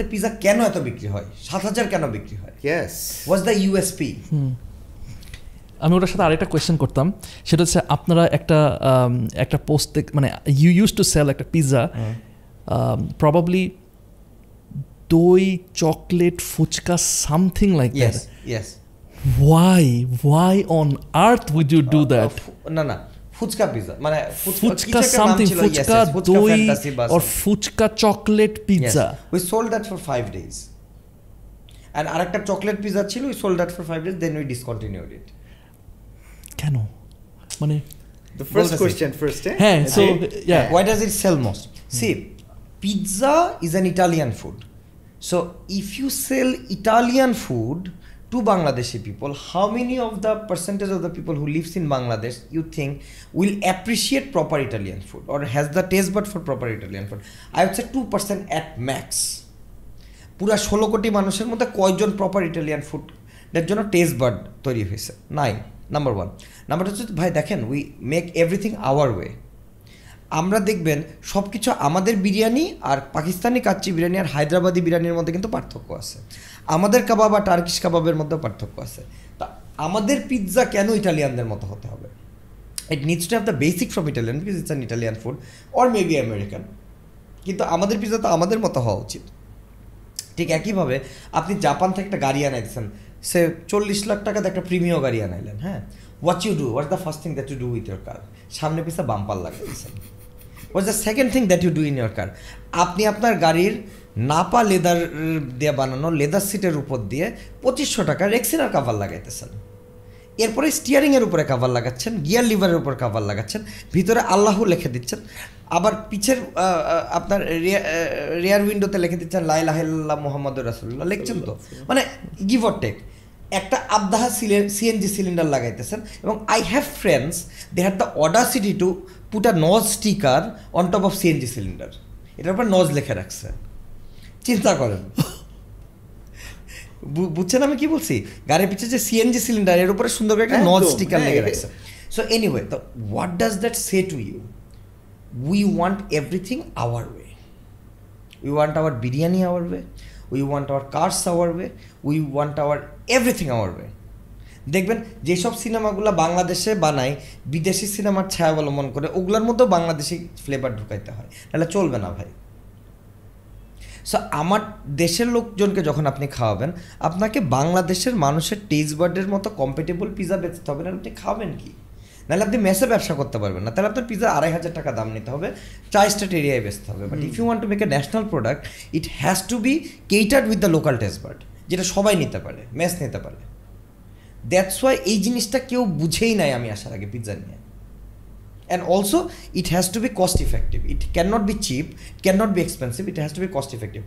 আপনাদের পিজা কেন এত বিক্রি হয় সাত হাজার কেন বিক্রি হয় ইয়েস ওয়াজ দ্য ইউএসপি আমি ওটার সাথে আরেকটা কোয়েশ্চেন করতাম সেটা হচ্ছে আপনারা একটা একটা পোস্ট মানে ইউ ইউজ টু সেল একটা pizza probably doi chocolate fuchka something like yes yes why why on earth would you do that না না ফুচকা পিজা মানে fuchka something fuchka doi or fuchka chocolate pizza we sold that for five days and আরেকটা chocolate pizza ছিল we sold that for five days then we discontinued it কেন মানে the first question first হ্যাঁ so yeah why does it sell most see pizza is an Italian food so if you sell Italian food to Bangladeshi people how many of the percentage of the people who lives in Bangladesh you think will appreciate proper Italian food or has the taste but for proper Italian food I হচ্ছে two percent at max পুরো ষোলো কোটি মানুষের মধ্যে কয়জন proper Italian food দের জন্য test bird তৈরি হয়েছে নাই নাম্বার ওয়ান নাম্বার হচ্ছে ভাই দেখেন we make everything our way আমরা দেখবেন সব কিছু আমাদের বিরিয়ানি আর পাকিস্তানি কাচ্চি বিরিয়ানি আর হায়দ্রাবাদি বিরিয়ানির মধ্যে কিন্তু পার্থক্য আছে আমাদের কাবাব আর টার্কিশ কাবাবের মধ্যে পার্থক্য আছে তা আমাদের পিৎজা কেন ইটালিয়ানদের মতো হতে হবে it needs to have the basic from Italian because it's an Italian food or maybe American কিন্তু আমাদের পিৎজা তো আমাদের মতো হওয়া উচিত ঠিক একইভাবে আপনি জাপান থেকে একটা গাড়ি আনাইছেন সে চল্লিশ লাখ টাকাতে একটা প্রিমিয়ম গাড়ি আনাইলেন হ্যাঁ what you do what the first thing that you do with your car সামনে পিছা বাম্পার লাগিয়েছেন was the second thing that you do in your car আপনি আপনার গাড়ির নাপা লেদার দিয়ে বানানো লেদার সিটের উপর দিয়ে পঁচিশশো টাকা রেক্সিনার কাভার লাগাইতেছেন এরপরে স্টিয়ারিংয়ের উপরে কাভার লাগাচ্ছেন গিয়ার লিভারের উপর কাভার লাগাচ্ছেন ভিতরে আল্লাহ লিখে দিচ্ছেন আবার পিছের আপনার রেয়ার উইন্ডোতে লিখে দিচ্ছেন লাইলাহ মোহাম্মদ রাসুল্লাহ লিখছেন তো মানে গিভ অর টেক একটা আবদাহা সিএনজি সিলিন্ডার লাগাইতেছেন এবং I have friends they had the audacity to put a NOS sticker on top of CNG cylinder এটার উপর নজ লেখা রাখছে চিন্তা করেন বুঝছেন আমি কি বলছি গাড়ির পিছে যে সিএনজি সিলিন্ডার এর উপরে সুন্দর করে একটা নজ স্টিকার লেগে রাখছে সো এনিওয়ে তো what does that say to you we want everything our way we want our biryani our way we want our cars our way we want our everything our way দেখবেন যেসব সিনেমাগুলো বাংলাদেশে বানায় বিদেশি সিনেমার ছায়া অবলম্বন করে ওগুলোর মধ্যেও বাংলাদেশি ফ্লেভার ঢুকাইতে হয় তাহলে চলবে না ভাই সো আমার দেশের লোকজনকে যখন আপনি খাওয়াবেন আপনাকে বাংলাদেশের মানুষের টেস্ট বার্ডের মতো কম্পিটেবল পিজা বেচতে হবে না আপনি খাবেন কি নাহলে আপনি মেসে ব্যবসা করতে পারবেন না তাহলে আপনার পিজা আড়াই হাজার টাকা দাম নিতে হবে চার স্টেট এরিয়ায় বেচতে হবে but if you want to make a national product it has to be catered with the local taste যেটা সবাই নিতে পারে মেস নিতে পারে দ্যাটস ওয়াই এই জিনিসটা কেউ বুঝেই নাই আমি আসার আগে পিৎজা নিয়ে and also it has to be cost effective it cannot be cheap cannot be expensive it has to be cost effective